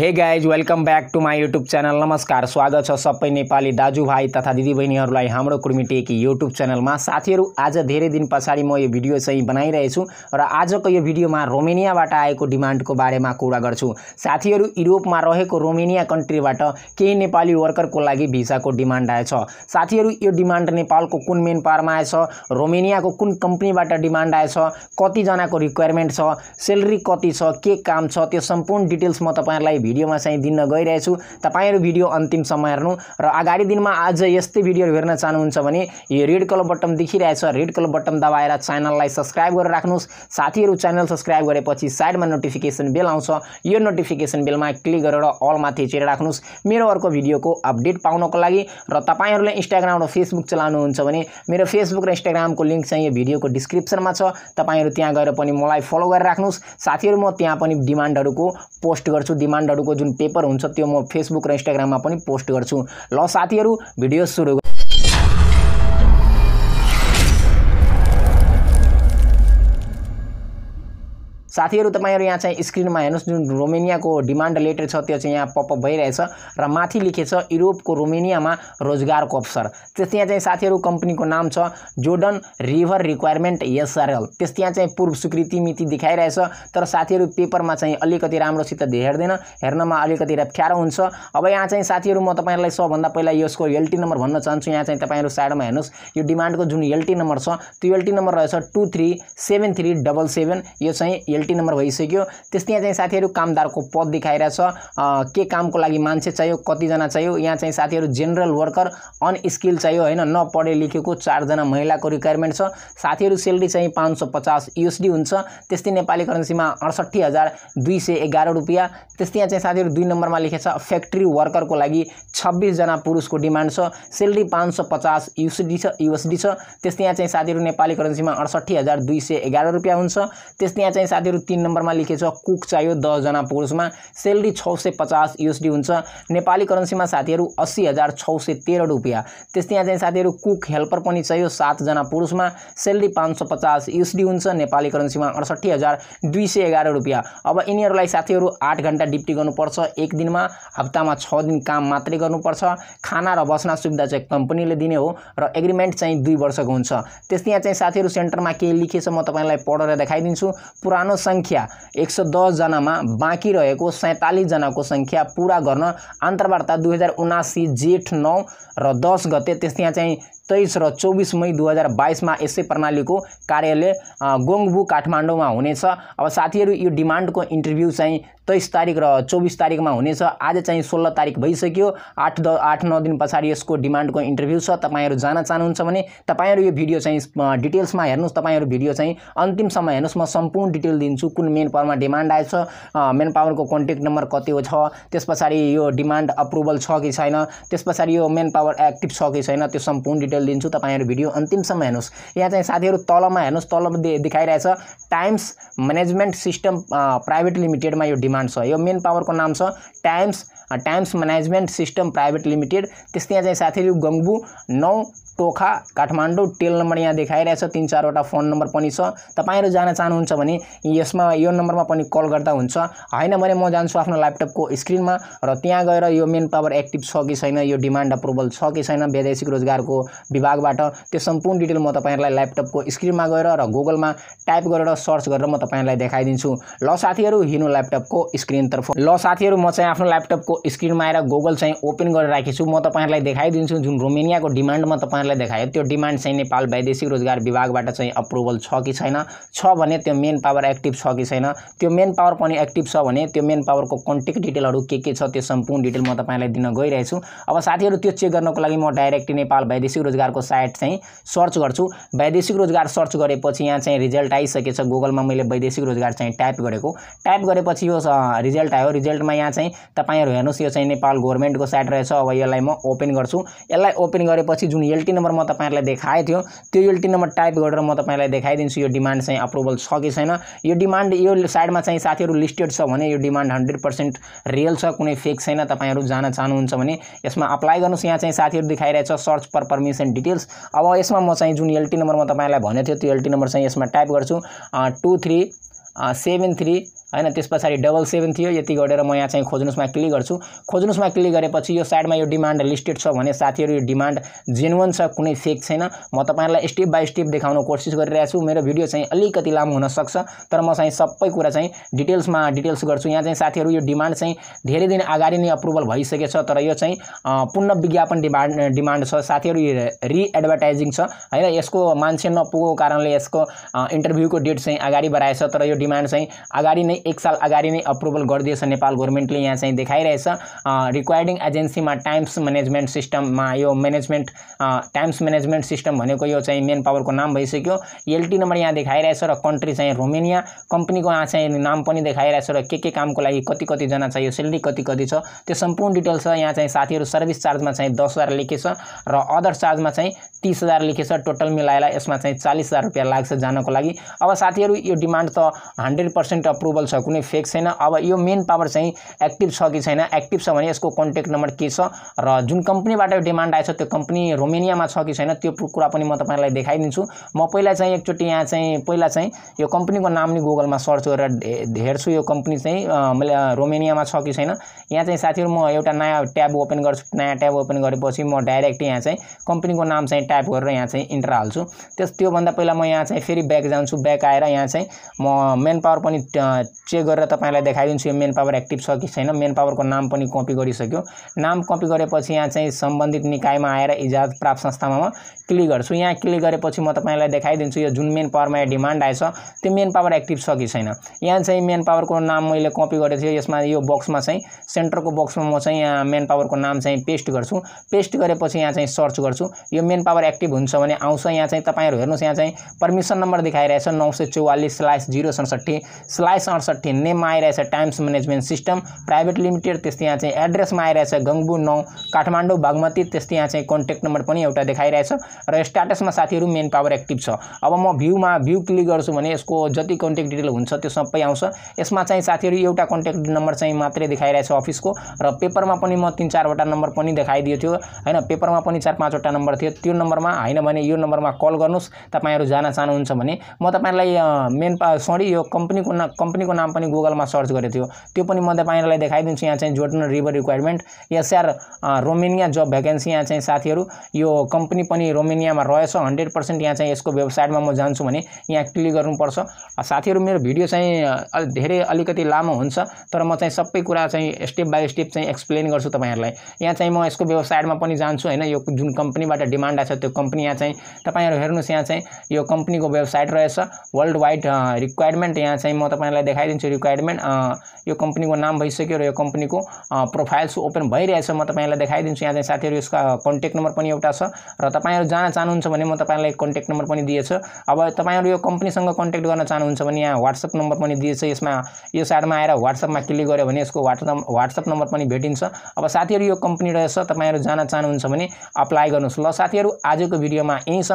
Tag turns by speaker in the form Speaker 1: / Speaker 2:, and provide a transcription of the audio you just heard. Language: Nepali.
Speaker 1: हे guys welcome back to my YouTube channel नमस्कार स्वागत छ सबै नेपाली दाजुभाइ तथा दिदीबहिनीहरूलाई हाम्रो कुर्मिटेकी युट्युब च्यानलमा साथीहरू आज धेरै दिन पछाडि म यो भिडियो चाहिँ बनाइरहेछु र आजको यो भिडियोमा रोमेनियाबाट आएको डिमान्डको बारेमा कुरा गर्छु साथीहरू युरोपमा रहेको रोमेनिया कन्ट्रीबाट केही नेपाली वर्करको लागि भिसाको डिमान्ड आएछ साथीहरू यो डिमान्ड नेपालको कुन मेन पारमा आएछ रोमेनियाको कुन कम्पनीबाट डिमान्ड आएछ कतिजनाको रिक्वायरमेन्ट छ सेलेरी कति छ के काम छ त्यो सम्पूर्ण डिटेल्स म तपाईँहरूलाई भिडियोमा चाहिँ दिन गइरहेछु तपाईँहरू भिडियो अन्तिमसम्म हेर्नु र अगाडि दिनमा आज यस्तै भिडियोहरू हेर्न चाहनुहुन्छ भने यो रेड कलर बटन देखिरहेछ रेड कलर बटन दबाएर च्यानललाई सब्सक्राइब गरेर राख्नुहोस् साथीहरू च्यानल सब्सक्राइब गरेपछि साइडमा नोटिफिकेसन बेल आउँछ यो नोटिफिकेसन बेलमा क्लिक गरेर अलमा थिचेर राख्नुहोस् मेरो अर्को भिडियोको अपडेट पाउनको लागि र तपाईँहरूले इन्स्टाग्राम र फेसबुक चलाउनुहुन्छ भने मेरो फेसबुक र इन्स्टाग्रामको लिङ्क चाहिँ यो भिडियोको डिस्क्रिप्सनमा छ तपाईँहरू त्यहाँ गएर पनि मलाई फलो गरेर राख्नुहोस् साथीहरू म त्यहाँ पनि डिमान्डहरूको पोस्ट गर्छु डिमान्डहरू को जुन पेपर हुन्छ त्यो म फेसबुक र इन्स्टाग्राममा पनि पोस्ट गर्छु ल साथीहरू भिडियो सुरु साथीहरू तपाईँहरू यहाँ चाहिँ स्क्रिनमा हेर्नुहोस् जुन रोमेनियाको डिमान्ड लेटर छ त्यो चाहिँ यहाँ पपअप भइरहेछ र माथि लेखेछ युरोपको रोमेनियामा रोजगारको अवसर त्यस यहाँ चाहिँ साथीहरू कम्पनीको नाम छ जोर्डन रिभर रिक्वायरमेन्ट एसआरएल त्यस यहाँ चाहिँ पूर्व स्वीकृति मिति देखाइरहेछ तर साथीहरू पेपरमा चाहिँ अलिकति राम्रोसित हेर्दैन हेर्नमा अलिकति अप्ठ्यारो हुन्छ अब यहाँ चाहिँ साथीहरू म तपाईँहरूलाई सबभन्दा पहिला यसको एलटी नम्बर भन्न चाहन्छु यहाँ चाहिँ तपाईँहरू साइडमा हेर्नुहोस् यो डिमान्डको जुन एलटी नम्बर छ त्यो एलटी नम्बर रहेछ two three seven three double seven यो चाहिँ एलटी नम्बर भइसक्यो त्यस्तै यहाँ चाहिँ साथीहरू कामदारको पद छ के कामको लागि मान्छे चाहियो कतिजना चाहियो यहाँ चाहिँ साथीहरू जेनरल वर्कर अनस्किल चाहियो होइन नपढे लेखेको चारजना महिलाको रिक्वायरमेन्ट छ साथीहरू सेलरी चाहिँ पाँच सौ पचास युएसडी हुन्छ त्यस्तै नेपाली करेन्सीमा अडसट्ठी हजार दुई सय एघार रुपियाँ त्यस्तै यहाँ चाहिँ साथीहरू दुई नम्बरमा लेखेको छ फ्याक्ट्री वर्करको लागि छब्बिसजना पुरुषको डिमान्ड छ सेलरी पाँच सौ पचास युएसडी छ युएसडी छ त्यस्तै यहाँ चाहिँ साथीहरू नेपाली करेन्सीमा अडसट्ठी हजार दुई सय एघार रुपियाँ हुन्छ त्यस्तै यहाँ चाहिँ साथीहरू तपाईँहरू तिन नम्बरमा लेखेको छ कुक चाहियो दसजना पुरुषमा सेलरी छ सय पचास युएसडी हुन्छ नेपाली करेन्सीमा साथीहरू अस्सी हजार छ सय तेह्र रुपियाँ त्यस्तै यहाँ चाहिँ साथीहरू कुक हेल्पर पनि चाहियो सातजना पुरुषमा सेलरी पाँच सय पचास युएसडी हुन्छ नेपाली करेन्सीमा अडसट्ठी हजार दुई सय एघार रुपियाँ अब यिनीहरूलाई साथीहरू आठ घन्टा ड्युटी गर्नुपर्छ एक दिनमा हप्तामा छ दिन काम मात्रै गर्नुपर्छ खाना र बस्न सुविधा चाहिँ कम्पनीले दिने हो र एग्रिमेन्ट चाहिँ दुई वर्षको हुन्छ त्यस्तै यहाँ चाहिँ साथीहरू सेन्टरमा के लेखेछ म तपाईँलाई पढेर देखाइदिन्छु पुरानो संख्या एक सौ दसजनामा बाँकी रहेको सैँतालिसजनाको संख्या पूरा गर्न अन्तर्वार्ता दुई हजार उनासी जेठ नौ र दस गते त्यस त्यहाँ चाहिँ तेइस र चौबिस मई दुई हजार बाइसमा यसै प्रणालीको कार्यालय गोङबु काठमाडौँमा हुनेछ अब साथीहरू यो डिमान्डको इन्टरभ्यू चाहिँ तेइस तारिक र चौबिस तारिकमा हुनेछ आज चाहिँ सोह्र तारिक भइसक्यो आठ द आठ नौ दिन पछाडि यसको डिमान्डको इन्टरभ्यू छ तपाईँहरू जान चाहनुहुन्छ भने तपाईँहरू यो भिडियो चाहिँ डिटेल्समा हेर्नुहोस् तपाईँहरू भिडियो चाहिँ अन्तिमसम्म हेर्नुहोस् म सम्पूर्ण डिटेल दिन्छु कुन मेन पावरमा डिमान्ड आएछ मेन पावरको कन्ट्याक्ट नम्बर कति हो छ त्यस पछाडि यो डिमान्ड अप्रुभल छ कि छैन त्यस पछाडि यो मेन पावर एक्टिभ छ कि छैन त्यो सम्पूर्ण डिटेल डिटेल दिन्छु तपाईँहरू भिडियो अन्तिमसम्म हेर्नुहोस् यहाँ चाहिँ साथीहरू तलमा हेर्नुहोस् तल दे देखाइरहेछ टाइम्स म्यानेजमेन्ट सिस्टम प्राइभेट लिमिटेडमा यो डिमान्ड छ यो मेन पावरको नाम छ Times Times management system private limited त्यस्तै चाहिँ साथीहरू गङ्बु नौ टोखा काठमाडौँ टेल नम्बर यहाँ देखाइरहेछ तिन चारवटा फोन नम्बर पनि छ तपाईँहरू जान चाहनुहुन्छ भने यसमा यो नम्बरमा पनि कल गर्दा हुन्छ होइन भने म जान्छु आफ्नो ल्यापटपको स्क्रिनमा र त्यहाँ गएर यो मेन पावर एक्टिभ छ कि छैन यो डिमान्ड अप्रुभल छ कि छैन वैदेशिक रोजगारको विभागबाट त्यो सम्पूर्ण डिटेल म तपाईँहरूलाई ल्यापटपको स्क्रिनमा गएर र गुगलमा टाइप गरेर सर्च गरेर म तपाईँहरूलाई देखाइदिन्छु ल साथीहरू हिँड्नु ल्यापटपको स्क्रिनतर्फ ल साथीहरू म चाहिँ आफ्नो ल्यापटपको स्क्रिनमा आएर गुगल चाहिँ ओपन गरेर राखेछु म तपाईँहरूलाई देखाइदिन्छु जुन रोमेनियाको डिमान्डमा तपाईँहरूलाई देखायो त्यो डिमान्ड चाहिँ नेपाल वैदेशिक रोजगार विभागबाट चाहिँ अप्रुभल छ कि छैन छ भने त्यो मेन पावर एक्टिभ छ कि छैन त्यो मेन पावर पनि एक्टिभ छ भने त्यो मेन पावरको कन्ट्याक्ट डिटेलहरू के के छ त्यो सम्पूर्ण डिटेल म तपाईँलाई दिन गइरहेछु अब साथीहरू त्यो चेक गर्नको लागि म डाइरेक्ट नेपाल वैदेशिक रोजगारको साइट चाहिँ सर्च गर्छु वैदेशिक रोजगार सर्च गरेपछि यहाँ चाहिँ रिजल्ट आइसकेछ गुगलमा मैले वैदेशिक रोजगार चाहिँ टाइप गरेको टाइप गरेपछि यो रिजल्ट आयो रिजल्टमा यहाँ चाहिँ तपाईँहरू हेर्नु हेर्नुहोस् यो चाहिँ नेपाल गभर्मेन्टको साइट रहेछ अब यसलाई म ओपन गर्छु यसलाई ओपन गरेपछि जुन एलटी नम्बर म तपाईँहरूलाई देखाएको थियो त्यो एलटी नम्बर टाइप गरेर म तपाईँलाई देखाइदिन्छु यो डिमान्ड चाहिँ अप्रुभल छ कि छैन यो डिमान्ड यो साइडमा चाहिँ साथीहरू लिस्टेड छ भने यो डिमान्ड हन्ड्रेड पर्सेन्ट रियल छ कुनै फेक छैन तपाईँहरू जान चाहनुहुन्छ भने यसमा अप्लाई गर्नुहोस् यहाँ चाहिँ साथीहरू देखाइरहेछ सर्च पर पर्मिसन डिटेल्स अब यसमा म चाहिँ जुन एलटी नम्बर म तपाईँलाई भनेको थियो त्यो एलटी नम्बर चाहिँ यसमा टाइप गर्छु टू थ्री सेभेन थ्री होइन त्यस पछाडि डबल सेभेन थियो यति गरेर म यहाँ चाहिँ खोज्नुहोस्मा क्लिक गर्छु खोज्नुहोस्मा क्लिक गरेपछि यो साइडमा यो डिमान्ड लिस्टेड छ भने साथीहरू यो डिमान्ड जेन्युन छ कुनै फेक छैन म तपाईँहरूलाई स्टेप बाई स्टेप देखाउन कोसिस गरिरहेको मेरो भिडियो चाहिँ अलिकति लामो हुनसक्छ तर म चाहिँ सबै कुरा चाहिँ डिटेल्समा डिटेल्स गर्छु यहाँ चाहिँ साथीहरू यो डिमान्ड चाहिँ धेरै दिन अगाडि नै अप्रुभल भइसकेको छ तर यो चाहिँ पुनः विज्ञापन डिमान्ड डिमान्ड छ साथीहरू यो रिएडभर्टाइजिङ छ होइन यसको मान्छे नपुगेको कारणले यसको इन्टरभ्यूको डेट चाहिँ अगाडि बढाएछ तर यो डिमान्ड चाहिँ अगाडि नै एक साल अगाडि नै अप्रुभल गरिदिएछ नेपाल गभर्मेन्टले यहाँ चाहिँ देखाइरहेछ रिक्वायरिङ एजेन्सीमा टाइम्स म्यानेजमेन्ट सिस्टममा यो म्यानेजमेन्ट टाइम्स म्यानेजमेन्ट सिस्टम भनेको यो चाहिँ मेन पावरको नाम भइसक्यो एलटी नम्बर यहाँ देखाइरहेछ र कन्ट्री चाहिँ रोमेनिया कम्पनीको यहाँ चाहिँ नाम पनि देखाइरहेछ र के के कामको लागि कति कतिजना यो सेलेरी कति कति छ त्यो सम्पूर्ण डिटेल्स छ यहाँ चाहिँ साथीहरू सर्भिस चार्जमा चाहिँ दस हजार लेखेछ र अदर चार्जमा चाहिँ तिस हजार लेखेछ टोटल मिलाएर यसमा चाहिँ चालिस हजार रुपियाँ लाग्छ जानको लागि अब साथीहरू यो डिमान्ड त हन्ड्रेड पर्सेन्ट अप्रुभल छ कुनै फेक छैन अब यो मेन पावर चाहिँ एक्टिभ छ कि छैन एक्टिभ छ भने यसको कन्ट्याक्ट नम्बर के छ र जुन कम्पनीबाट यो डिमान्ड आएछ त्यो कम्पनी रोमेनियामा छ कि छैन त्यो कुरा पनि म तपाईँलाई देखाइदिन्छु म पहिला चाहिँ एकचोटि यहाँ चाहिँ पहिला चाहिँ यो कम्पनीको नाम नि गुगलमा सर्च गरेर हेर्छु यो कम्पनी चाहिँ मैले रोमेनियामा छ कि छैन यहाँ चाहिँ साथीहरू म एउटा नयाँ ट्याब ओपन गर्छु नयाँ ट्याब ओपन गरेपछि म डाइरेक्ट यहाँ चाहिँ कम्पनीको नाम चाहिँ टाइप गरेर यहाँ चाहिँ इन्टर हाल्छु त्यस त्योभन्दा पहिला म यहाँ चाहिँ फेरि ब्याक जान्छु ब्याक आएर यहाँ चाहिँ म मेन पावर पनि चेक गरेर तपाईँलाई देखाइदिन्छु यो मेन पावर एक्टिभ छ कि छैन मेन पावरको नाम पनि कपी गरिसक्यो नाम कपी गरेपछि यहाँ चाहिँ सम्बन्धित निकायमा आएर इजाजत प्राप्त संस्थामा म क्लिक गर्छु यहाँ क्लिक गरेपछि म तपाईँलाई देखाइदिन्छु यो जुन मेन पावरमा यो डिमान्ड आएछ त्यो मेन पावर एक्टिभ छ कि छैन यहाँ चाहिँ मेन पावरको नाम मैले कपी गरेको थिएँ यसमा यो बक्समा चाहिँ सेन्टरको बक्समा म चाहिँ यहाँ मेन पावरको नाम चाहिँ पेस्ट गर्छु पेस्ट गरेपछि यहाँ चाहिँ सर्च गर्छु यो मेन पावर एक्टिभ हुन्छ भने आउँछ यहाँ चाहिँ तपाईँहरू हेर्नुहोस् यहाँ चाहिँ पर्मिसन नम्बर देखाइरहेछ नौ सय चौवालिस स्लाइस जिरो सडसट्ठी स्लाइस अडसठी में नेममा आइरहेछ Times management system private limited त्यस्तै यहाँ चाहिँ एड्रेसमा आइरहेछ गंगबू नौ काठमाडौँ बागमती त्यस्तै यहाँ चाहिँ कन्ट्याक्ट नम्बर पनि एउटा देखाइरहेछ र स्ट्याटसमा साथीहरू मेन पावर एक्टिभ छ अब म भ्यूमा भ्यू क्लिक गर्छु भने यसको जति कन्ट्याक्ट डिटेल हुन्छ त्यो सबै आउँछ यसमा चाहिँ साथीहरू एउटा कन्ट्याक्ट नम्बर चाहिँ मात्रै देखाइरहेछ अफिसको र पेपरमा पनि म तिन चारवटा नम्बर पनि देखाइदिएको थियो होइन पेपरमा पनि चार पाँचवटा नम्बर थियो त्यो नम्बरमा होइन भने यो नम्बरमा कल गर्नुहोस् तपाईँहरू जान चाहनुहुन्छ भने म तपाईँलाई मेन सरी यो कम्पनीको को कम्पनीको को नाम पनि गुगलमा सर्च गरेको थियो त्यो पनि म तपाईँहरूलाई देखाइदिन्छु यहाँ चाहिँ जोड्नु रिभर requirement SR Romania job vacancy यहाँ चाहिँ साथीहरू यो कम्पनी पनि रोमेनियामा रहेछ हन्ड्रेड पर्सेन्ट यहाँ चाहिँ यसको वेबसाइटमा म जान्छु भने यहाँ क्लिक गर्नुपर्छ साथीहरू मेरो भिडियो चाहिँ धेरै अलिकति लामो हुन्छ तर म चाहिँ सबै कुरा चाहिँ स्टेप बाई स्टेप चाहिँ एक्सप्लेन गर्छु तपाईँहरूलाई यहाँ चाहिँ म यसको वेबसाइटमा पनि जान्छु होइन यो जुन कम्पनीबाट डिमान्ड आएको छ त्यो कम्पनी यहाँ चाहिँ तपाईँहरू हेर्नुहोस् यहाँ चाहिँ यो कम्पनीको वेबसाइट रहेछ वर्ल्ड वाइड रिक्वायरमेन्ट यहाँ चाहिँ म तपाईँलाई देखाइ हायर इन्च रिक्वायरमेन्ट यो कम्पनीको नाम भइसक्यो र यो कम्पनीको प्रोफाइल्स ओपन भइरहेछ म तपाईँलाई देखाइदिन्छु यहाँ चाहिँ साथीहरू यसको कन्ट्याक्ट नम्बर पनि एउटा छ र तपाईँहरू जान चाहनुहुन्छ भने म तपाईँलाई कन्ट्याक्ट नम्बर पनि दिएछ अब तपाईँहरू यो कम्पनीसँग कन्ट्याक्ट गर्न चाहनुहुन्छ भने यहाँ वाट्सएप नम्बर पनि दिएछ यसमा यो साइडमा आएर वाट्सएपमा क्लिक गऱ्यो भने यसको वाट्सएप वाट्सएप नम्बर पनि भेटिन्छ अब साथीहरू यो कम्पनी रहेछ तपाईँहरू जान चाहनुहुन्छ भने अप्लाई गर्नुहोस् ल साथीहरू आजको भिडियोमा यहीँसम्म